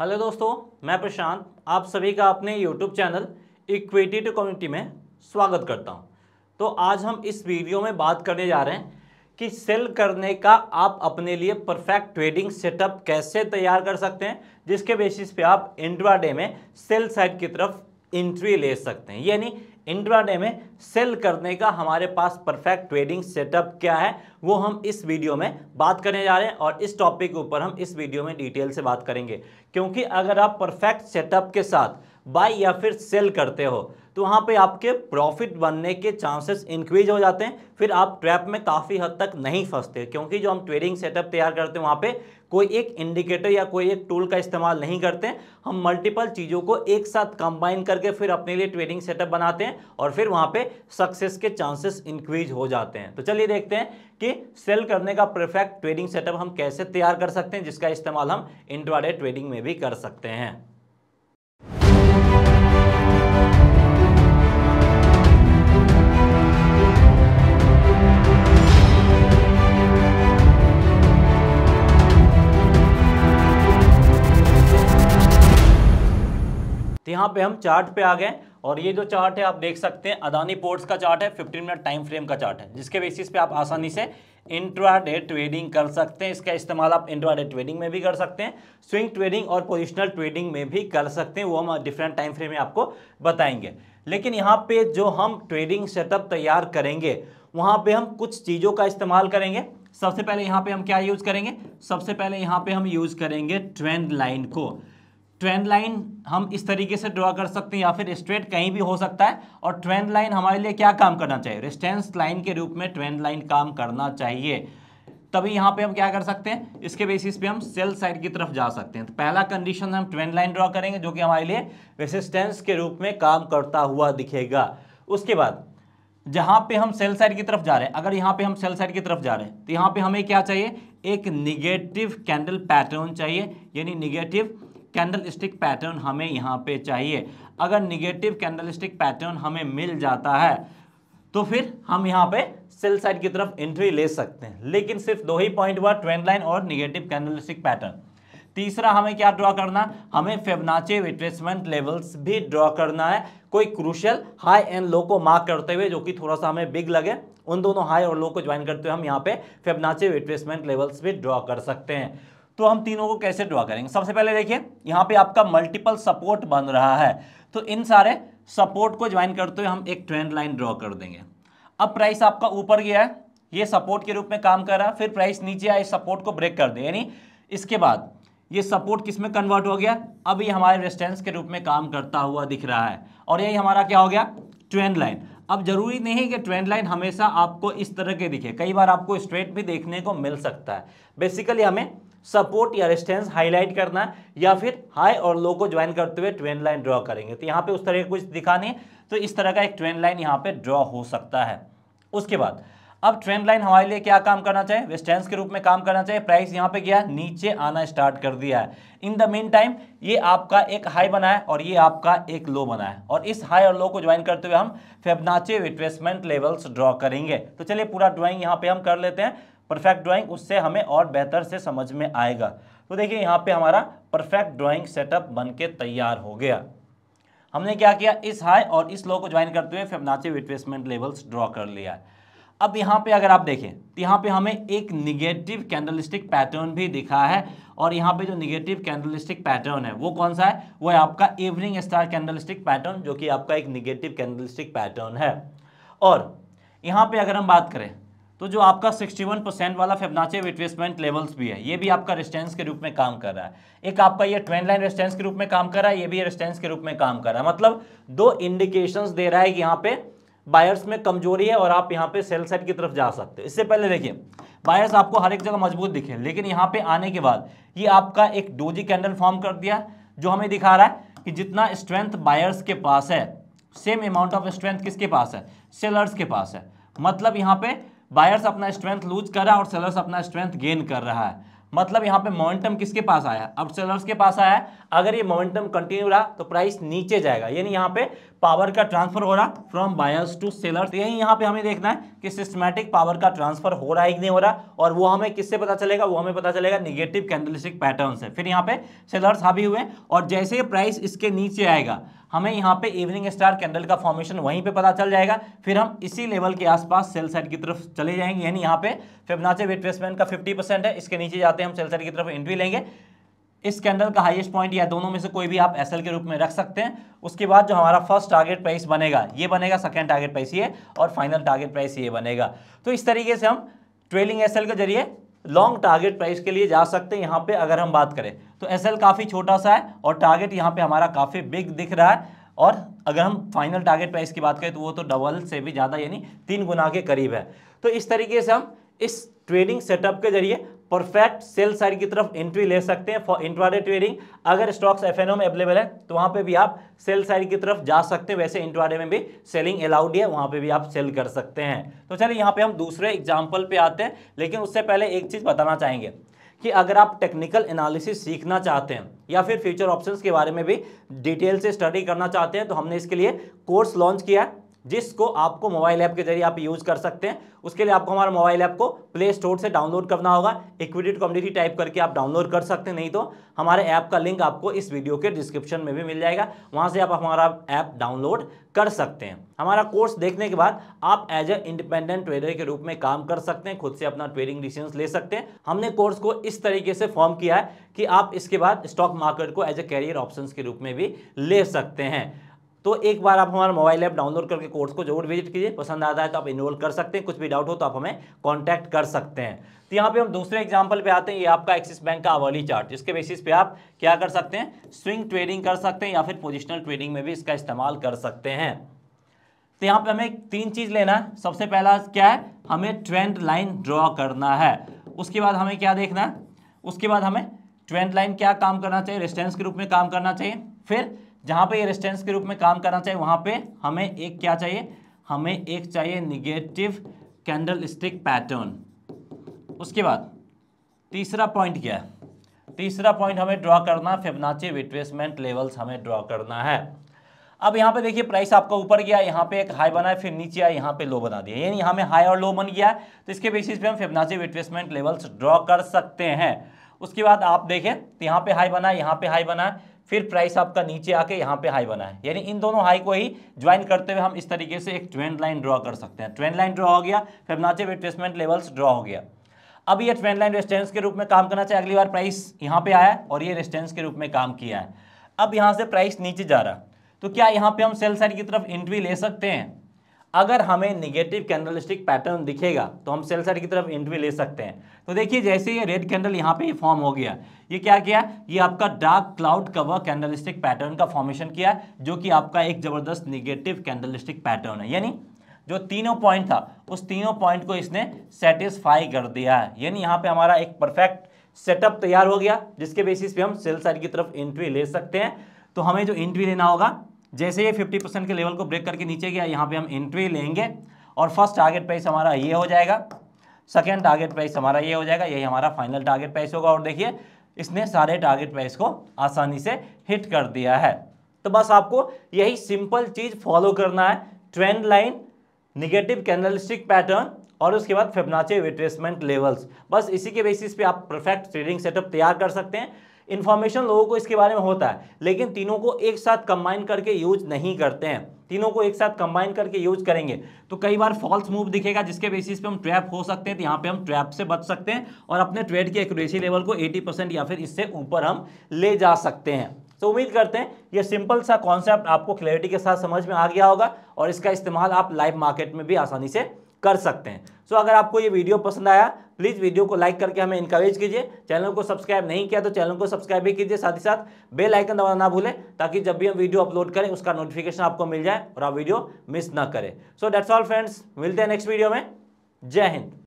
hello दोस्तों मैं प्रशांत आप सभी का अपने YouTube channel equity to community में स्वागत करता हूं तो आज हम इस वीडियो में बात करने जा रहे हैं कि सेल करने का आप अपने लिए परफेक्ट ट्रेडिंग सेटअप कैसे तैयार कर सकते हैं जिसके बेसिस पे आप इंट्राडे में सेल साइड की तरफ इंट्री ले सकते हैं यानी इंड्राडे में सेल करने का हमारे पास परफेक्ट ट्रेडिंग सेटअप क्या है वो हम इस वीडियो में बात करने जा रहे हैं और इस टॉपिक के ऊपर हम इस वीडियो में डिटेल से बात करेंगे क्योंकि अगर आप परफेक्ट सेटअप के साथ बाई या फिर सेल करते हो तो वहाँ पे आपके प्रॉफिट बनने के चांसेस इंक्रीज हो जाते हैं फिर आप ट्रैप में काफ़ी हद तक नहीं फंसते क्योंकि जो हम ट्रेडिंग सेटअप तैयार करते हैं वहाँ पे कोई एक इंडिकेटर या कोई एक टूल का इस्तेमाल नहीं करते हम मल्टीपल चीज़ों को एक साथ कंबाइन करके फिर अपने लिए ट्रेडिंग सेटअप बनाते हैं और फिर वहाँ पर सक्सेस के चांसेस इंक्रीज हो जाते हैं तो चलिए देखते हैं कि सेल करने का परफेक्ट ट्रेडिंग सेटअप हम कैसे तैयार कर सकते हैं जिसका इस्तेमाल हम इंट्राडे ट्रेडिंग में भी कर सकते हैं यहाँ पे हम चार्ट पे आ गए और ये जो चार्ट है आप देख सकते हैं अदानी पोर्ट्स का चार्ट है 15 मिनट टाइम फ्रेम का चार्ट है जिसके बेसिस पे आप आसानी से इंट्राडे ट्रेडिंग कर सकते हैं इसका इस्तेमाल आप इंट्राडे ट्रेडिंग में भी कर सकते हैं स्विंग ट्रेडिंग और पोजिशनल ट्रेडिंग में भी कर सकते हैं वो हम डिफरेंट टाइम फ्रेम में आपको बताएंगे लेकिन यहाँ पे जो हम ट्रेडिंग सेटअप तैयार करेंगे वहाँ पे हम कुछ चीज़ों का इस्तेमाल करेंगे सबसे पहले यहाँ पे हम क्या यूज़ करेंगे सबसे पहले यहाँ पे हम यूज़ करेंगे ट्रेंड लाइन को ट्रेंड लाइन हम इस तरीके से ड्रॉ कर सकते हैं या फिर स्ट्रेट कहीं भी हो सकता है और ट्रेंड लाइन हमारे लिए क्या काम करना चाहिए रिस्टेंस लाइन के रूप में ट्रेंड लाइन काम करना चाहिए तभी यहाँ पे हम क्या कर सकते हैं इसके बेसिस पे हम सेल साइड की तरफ जा सकते हैं तो पहला कंडीशन हम ट्रेंड लाइन ड्रॉ करेंगे जो कि हमारे लिए रेसिस्टेंस के रूप में काम करता हुआ दिखेगा उसके बाद जहाँ पे हम सेल साइड की तरफ जा रहे हैं अगर यहाँ पे हम सेल साइड की तरफ जा रहे हैं तो यहाँ पे हमें क्या चाहिए एक निगेटिव कैंडल पैटर्न चाहिए यानी निगेटिव कैंडल स्टिक पैटर्न हमें यहाँ पे चाहिए अगर निगेटिव कैंडल स्टिक पैटर्न हमें मिल जाता है तो फिर हम यहाँ पे सेल साइड की तरफ एंट्री ले सकते हैं लेकिन सिर्फ दो ही पॉइंट हुआ ट्रेंड लाइन और निगेटिव कैंडल स्टिक पैटर्न तीसरा हमें क्या ड्रॉ करना हमें फेबनाचे रिट्रेसमेंट लेवल्स भी ड्रॉ करना है कोई क्रूशल हाई एंड लो को मार्क करते हुए जो कि थोड़ा सा हमें बिग लगे उन दोनों हाई और लो को ज्वाइन करते हुए हम यहाँ पे फेबनाचे रिट्रेसमेंट लेवल्स भी ड्रॉ कर सकते हैं तो हम तीनों को कैसे ड्रॉ करेंगे सबसे पहले देखिए यहाँ पे आपका मल्टीपल सपोर्ट बन रहा है तो इन सारे सपोर्ट को ज्वाइन करते हुए हम एक ट्रेंड लाइन ड्रॉ कर देंगे अब प्राइस आपका ऊपर गया है ये सपोर्ट के रूप में काम कर रहा फिर प्राइस नीचे आए सपोर्ट को ब्रेक कर दे यानी इसके बाद ये सपोर्ट किस में कन्वर्ट हो गया अब ये हमारे रेस्टेंस के रूप में काम करता हुआ दिख रहा है और यही हमारा क्या हो गया ट्रेंड लाइन अब जरूरी नहीं कि ट्रेंड लाइन हमेशा आपको इस तरह के दिखे कई बार आपको स्ट्रेट भी देखने को मिल सकता है बेसिकली हमें सपोर्ट या रेस्टेंस हाईलाइट करना या फिर हाई और लो को ज्वाइन करते हुए ट्रेन लाइन ड्रॉ करेंगे तो यहाँ पे उस तरह का कुछ दिखा नहीं तो इस तरह का एक ट्रेन लाइन यहाँ पे ड्रॉ हो सकता है उसके बाद अब ट्रेंड लाइन हमारे लिए क्या काम करना चाहिए वेस्टेंस के रूप में काम करना चाहिए प्राइस यहाँ पे गया नीचे आना स्टार्ट कर दिया है इन द मेन टाइम ये आपका एक हाई बना है और ये आपका एक लो बना है और इस हाई और लो को ज्वाइन करते हुए हम फेबनाचे रिट्रेसमेंट लेवल्स ड्रॉ करेंगे तो चलिए पूरा ड्राइंग यहाँ पे हम कर लेते हैं परफेक्ट ड्राइंग उससे हमें और बेहतर से समझ में आएगा तो देखिए यहाँ पे हमारा परफेक्ट ड्राइंग सेटअप बन के तैयार हो गया हमने क्या किया इस हाई और इस लो को ज्वाइन करते हुए फिबनाची रिप्लेसमेंट लेवल्स ड्रॉ कर लिया अब यहाँ पे अगर आप देखें तो यहाँ पे हमें एक निगेटिव कैंडलिस्टिक पैटर्न भी दिखा है और यहाँ पे जो निगेटिव कैंडलिस्टिक पैटर्न है वो कौन सा है वो है आपका इवनिंग स्टार कैंडलिस्टिक पैटर्न जो कि आपका एक निगेटिव कैंडलिस्टिक पैटर्न है और यहाँ पे अगर हम बात करें तो जो आपका 61 परसेंट वाला फेबनाचे रिट्रेसमेंट लेवल्स भी है ये भी आपका रेस्टेंस के रूप में काम कर रहा है एक आपका ये ट्रेंड लाइन रेस्टेंस के रूप में काम कर रहा है ये भी रेस्टेंस के रूप में काम कर रहा है मतलब दो इंडिकेशंस दे रहा है कि यहाँ पे बायर्स में कमजोरी है और आप यहाँ पे सेल साइड की तरफ जा सकते हो इससे पहले देखिए बायर्स आपको हर एक जगह मजबूत दिखे लेकिन यहाँ पे आने के बाद ये आपका एक डोजी कैंडल फॉर्म कर दिया जो हमें दिखा रहा है कि जितना स्ट्रेंथ बायर्स के पास है सेम अमाउंट ऑफ स्ट्रेंथ किसके पास है सेलर्स के पास है मतलब यहाँ पे बायर्स अपना स्ट्रेंथ लूज कर रहा है और सेलर्स अपना स्ट्रेंथ गेन कर रहा है मतलब यहाँ पे मोमेंटम किसके पास आया अब सेलर्स के पास आया अगर ये मोमेंटम कंटिन्यू रहा तो प्राइस नीचे जाएगा यानी यहाँ पे पावर का ट्रांसफर हो रहा फ्रॉम बायर्स टू सेलर्स यही यहाँ पे हमें देखना है कि सिस्टमेटिक पावर का ट्रांसफर हो रहा है कि नहीं हो रहा और वो हमें किससे पता चलेगा वो हमें पता चलेगा निगेटिव कैंडलिस्टिक पैटर्न से फिर यहाँ पे सेलर्स हावी हुए और जैसे ही प्राइस इसके नीचे आएगा हमें यहाँ पे इवनिंग स्टार कैंडल का फॉर्मेशन वहीं पे पता चल जाएगा फिर हम इसी लेवल के आसपास सेल साइड की तरफ चले जाएंगे यानी यहाँ पे फिबनाचे रिट्रेसमेंट का 50 परसेंट है इसके नीचे जाते हैं हम सेल साइड की तरफ एंट्री लेंगे इस कैंडल का हाईएस्ट पॉइंट या दोनों में से कोई भी आप एसएल के रूप में रख सकते हैं उसके बाद जो हमारा फर्स्ट टारगेट प्राइस बनेगा ये बनेगा सेकेंड टारगेट प्राइस ये और फाइनल टारगेट प्राइस ये बनेगा तो इस तरीके से हम ट्रेलिंग एसएल के जरिए लॉन्ग टारगेट प्राइस के लिए जा सकते हैं यहाँ पे अगर हम बात करें तो एस काफ़ी छोटा सा है और टारगेट यहाँ पे हमारा काफ़ी बिग दिख रहा है और अगर हम फाइनल टारगेट प्राइस की बात करें तो वो तो डबल से भी ज़्यादा यानी तीन गुना के करीब है तो इस तरीके से हम इस ट्रेडिंग सेटअप के जरिए परफेक्ट सेल साइड की तरफ एंट्री ले सकते हैं फॉर इंट्राडे ट्रेडिंग अगर स्टॉक्स एफ में अवेलेबल है तो वहां पे भी आप सेल साइड की तरफ जा सकते हैं वैसे इंट्राडे में भी सेलिंग अलाउड है वहाँ पे भी आप सेल कर सकते हैं तो चलिए यहाँ पे हम दूसरे एग्जाम्पल पे आते हैं लेकिन उससे पहले एक चीज़ बताना चाहेंगे कि अगर आप टेक्निकल एनालिसिस सीखना चाहते हैं या फिर फ्यूचर ऑप्शंस के बारे में भी डिटेल से स्टडी करना चाहते हैं तो हमने इसके लिए कोर्स लॉन्च किया है जिसको आपको मोबाइल ऐप के जरिए आप यूज कर सकते हैं उसके लिए आपको हमारा मोबाइल ऐप को प्ले स्टोर से डाउनलोड करना होगा इक्विटेड कम्युनिटी टाइप करके आप डाउनलोड कर सकते हैं नहीं तो हमारे ऐप का लिंक आपको इस वीडियो के डिस्क्रिप्शन में भी मिल जाएगा वहाँ से आप हमारा ऐप डाउनलोड कर सकते हैं हमारा कोर्स देखने के बाद आप एज ए इंडिपेंडेंट ट्रेडर के रूप में काम कर सकते हैं खुद से अपना ट्रेडिंग डिसीजन ले सकते हैं हमने कोर्स को इस तरीके से फॉर्म किया है कि आप इसके बाद स्टॉक मार्केट को एज ए कैरियर ऑप्शन के रूप में भी ले सकते हैं तो एक बार आप हमारा मोबाइल ऐप डाउनलोड करके कोर्स को जरूर विजिट कीजिए पसंद आता है तो आप इनरोल कर सकते हैं कुछ भी डाउट हो तो आप हमें कॉन्टैक्ट कर सकते हैं तो यहाँ पे हम दूसरे एग्जाम्पल पे आते हैं ये आपका एक्सिस बैंक का अवर्ली चार्ट जिसके बेसिस पे आप क्या कर सकते हैं स्विंग ट्रेडिंग कर सकते हैं या फिर पोजिशनल ट्रेडिंग में भी इसका इस्तेमाल कर सकते हैं तो यहाँ पे हमें तीन चीज़ लेना है सबसे पहला क्या है हमें ट्रेंड लाइन ड्रॉ करना है उसके बाद हमें क्या देखना है उसके बाद हमें ट्रेंड लाइन क्या काम करना चाहिए रेस्टेंस के रूप में काम करना चाहिए फिर जहाँ पे ये रेस्टेंस के रूप में काम करना चाहिए वहां पे हमें एक क्या चाहिए हमें एक चाहिए निगेटिव कैंडल स्टिक पैटर्न उसके बाद तीसरा पॉइंट क्या है तीसरा पॉइंट हमें ड्रॉ करना फेबनाचे रिट्रेसमेंट लेवल्स हमें ड्रॉ करना है अब यहाँ पे देखिए प्राइस आपका ऊपर गया यहाँ पे एक हाई बना है फिर नीचे आया यहाँ पे लो बना दिया यानी यहाँ में हाई और लो बन गया है तो इसके बेसिस पे हम फेबनाचे रिट्रेसमेंट लेवल्स ड्रॉ कर सकते हैं उसके बाद आप देखें तो यहाँ पे हाई बना है यहाँ पे हाई बना है फिर प्राइस आपका नीचे आके यहाँ पे हाई बना है यानी इन दोनों हाई को ही ज्वाइन करते हुए हम इस तरीके से एक ट्रेंड लाइन ड्रॉ कर सकते हैं ट्रेंड लाइन ड्रॉ हो गया फिर नाचे रिट्रेसमेंट लेवल्स ड्रॉ हो गया अब ये ट्रेंड लाइन रेस्टेंस के रूप में काम करना चाहिए अगली बार प्राइस यहाँ पे आया और ये रेस्टेंस के रूप में काम किया है अब यहाँ से प्राइस नीचे जा रहा तो क्या यहाँ पे हम सेल साइड की तरफ एंट्री ले सकते हैं अगर हमें निगेटिव कैंडलिस्टिक पैटर्न दिखेगा तो हम सेल साइड की तरफ एंट्री ले सकते हैं तो देखिए जैसे ये रेड कैंडल यहाँ पे फॉर्म हो गया ये क्या किया ये आपका dark cloud cover candlestick pattern का फॉर्मेशन किया है जो कि आपका एक जबरदस्त निगेटिव कैंडलिस्टिक पैटर्न है यानी जो तीनों पॉइंट था उस तीनों पॉइंट को इसने सेटिस्फाई कर दिया है यानी यहाँ पे हमारा एक परफेक्ट सेटअप तैयार हो गया जिसके बेसिस पे हम सेल साइड की तरफ एंट्री ले सकते हैं तो हमें जो एंट्री लेना होगा जैसे ये 50 परसेंट के लेवल को ब्रेक करके नीचे गया यहाँ पे हम एंट्री लेंगे और फर्स्ट टारगेट प्राइस हमारा ये हो जाएगा सेकेंड टारगेट प्राइस हमारा ये हो जाएगा यही हमारा फाइनल टारगेट प्राइस होगा और देखिए इसने सारे टारगेट प्राइस को आसानी से हिट कर दिया है तो बस आपको यही सिंपल चीज़ फॉलो करना है trend line negative candlestick pattern और उसके बाद फिबनाचे रिट्रेसमेंट लेवल्स बस इसी के बेसिस पे आप परफेक्ट ट्रेडिंग सेटअप तैयार कर सकते हैं इन्फॉर्मेशन लोगों को इसके बारे में होता है लेकिन तीनों को एक साथ कंबाइन करके यूज नहीं करते हैं तीनों को एक साथ कंबाइन करके यूज करेंगे तो कई बार फॉल्स मूव दिखेगा जिसके बेसिस पे हम ट्रैप हो सकते हैं तो यहाँ पे हम ट्रैप से बच सकते हैं और अपने ट्रेड की एक्यूरेसी लेवल को 80 परसेंट या फिर इससे ऊपर हम ले जा सकते हैं तो उम्मीद करते हैं ये सिंपल सा कॉन्सेप्ट आपको क्लैरिटी के साथ समझ में आ गया होगा और इसका इस्तेमाल आप लाइव मार्केट में भी आसानी से कर सकते हैं सो so, अगर आपको ये वीडियो पसंद आया प्लीज़ वीडियो को लाइक करके हमें इंकरेज कीजिए चैनल को सब्सक्राइब नहीं किया तो चैनल को सब्सक्राइब भी कीजिए साथ ही साथ बेल आइकन दबाना ना भूलें ताकि जब भी हम वीडियो अपलोड करें उसका नोटिफिकेशन आपको मिल जाए और आप वीडियो मिस ना करें सो डेट्स ऑल फ्रेंड्स मिलते हैं नेक्स्ट वीडियो में जय हिंद